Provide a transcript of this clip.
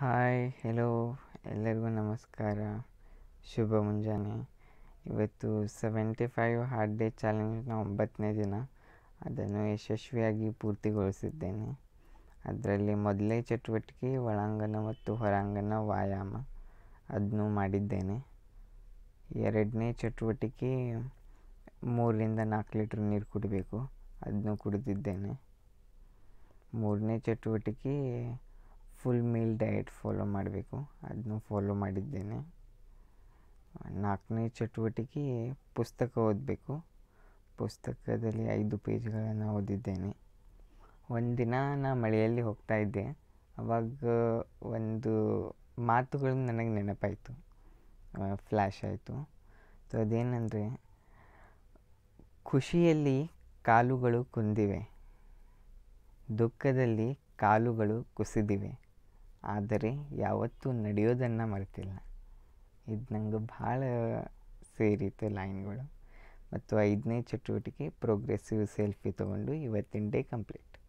hi hello ಎಲ್ಲರಿಗೂ ನಮಸ್ಕಾರ ಶುಭ ಮುಂಜಾನೆ ಇವತ್ತು ಸೆವೆಂಟಿ ಫೈವ್ ಹಾರ್ಡ್ ಡೇ ಚಾಲೆಂಜ್ನ ಒಂಬತ್ತನೇ ದಿನ ಅದನ್ನು ಯಶಸ್ವಿಯಾಗಿ ಪೂರ್ತಿಗೊಳಿಸಿದ್ದೇನೆ ಅದರಲ್ಲಿ ಮೊದಲನೇ ಚಟುವಟಿಕೆ ಒಳಾಂಗಣ ಮತ್ತು ಹೊರಾಂಗಣ ವ್ಯಾಯಾಮ ಅದನ್ನು ಮಾಡಿದ್ದೇನೆ ಎರಡನೇ ಚಟುವಟಿಕೆ ಮೂರರಿಂದ ನಾಲ್ಕು ಲೀಟ್ರ್ ನೀರು ಕುಡಿಬೇಕು ಅದನ್ನು ಕುಡಿದಿದ್ದೇನೆ ಮೂರನೇ ಚಟುವಟಿಕೆ ಫುಲ್ ಮೀಲ್ ಡಯಟ್ ಫಾಲೋ ಮಾಡಬೇಕು ಅದನ್ನು ಫಾಲೋ ಮಾಡಿದ್ದೇನೆ ನಾಲ್ಕನೇ ಚಟುವಟಿಕೆ ಪುಸ್ತಕ ಓದಬೇಕು ಪುಸ್ತಕದಲ್ಲಿ ಐದು ಪೇಜ್ಗಳನ್ನು ಓದಿದ್ದೇನೆ ಒಂದು ದಿನ ನಾ ಮಳೆಯಲ್ಲಿ ಹೋಗ್ತಾ ಇದ್ದೆ ಅವಾಗ ಒಂದು ಮಾತುಗಳು ನನಗೆ ನೆನಪಾಯಿತು ಫ್ಲ್ಯಾಶ್ ಆಯಿತು ಸೊ ಅದೇನೆಂದರೆ ಖುಷಿಯಲ್ಲಿ ಕಾಲುಗಳು ಕುಂದಿವೆ ದುಃಖದಲ್ಲಿ ಕಾಲುಗಳು ಕುಸಿದಿವೆ ಆದರೆ ಯಾವತ್ತೂ ನಡೆಯೋದನ್ನು ಮರೆತಿಲ್ಲ ಇದು ನಂಗೆ ಭಾಳ ಸೇರಿತ್ತು ಲೈನ್ಗಳು ಮತ್ತು ಐದನೇ ಚಟುವಟಿಕೆ ಪ್ರೋಗ್ರೆಸಿವ್ ಸೆಲ್ಫಿ ತೊಗೊಂಡು ಇವತ್ತಿನ ಡೇ ಕಂಪ್ಲೀಟ್